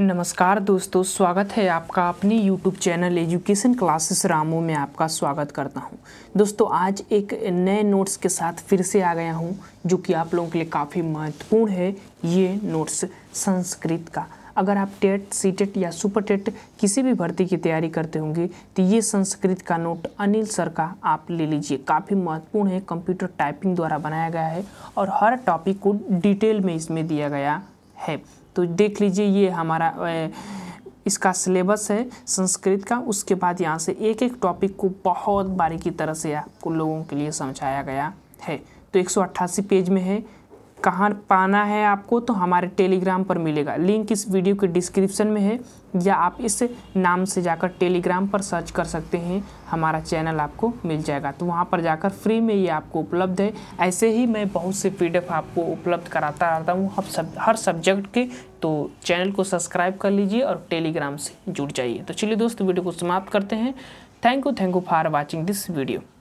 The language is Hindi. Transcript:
नमस्कार दोस्तों स्वागत है आपका अपने YouTube channel education classes Ramu में आपका स्वागत करता हूं दोस्तों आज एक नए नोट्स के साथ फिर से आ गया हूं जो कि आप लोगों के लिए काफ़ी महत्वपूर्ण है ये नोट्स संस्कृत का अगर आप टेट सी टेट या सुपर टेट किसी भी भर्ती की तैयारी करते होंगे तो ये संस्कृत का नोट अनिल सर का आप ले लीजिए काफ़ी महत्वपूर्ण है कंप्यूटर टाइपिंग द्वारा बनाया गया है और हर टॉपिक को डिटेल में इसमें दिया गया है तो देख लीजिए ये हमारा इसका सिलेबस है संस्कृत का उसके बाद यहाँ से एक एक टॉपिक को बहुत बारीकी तरह से आपको लोगों के लिए समझाया गया है तो एक पेज में है कहाँ पाना है आपको तो हमारे टेलीग्राम पर मिलेगा लिंक इस वीडियो के डिस्क्रिप्शन में है या आप इस नाम से जाकर टेलीग्राम पर सर्च कर सकते हैं हमारा चैनल आपको मिल जाएगा तो वहाँ पर जाकर फ्री में ये आपको उपलब्ध है ऐसे ही मैं बहुत से पी आपको उपलब्ध कराता रहता हूँ हर सब हर सब्जेक्ट के तो चैनल को सब्सक्राइब कर लीजिए और टेलीग्राम से जुड़ जाइए तो चलिए दोस्तों वीडियो को समाप्त करते हैं thank you thank you for watching this video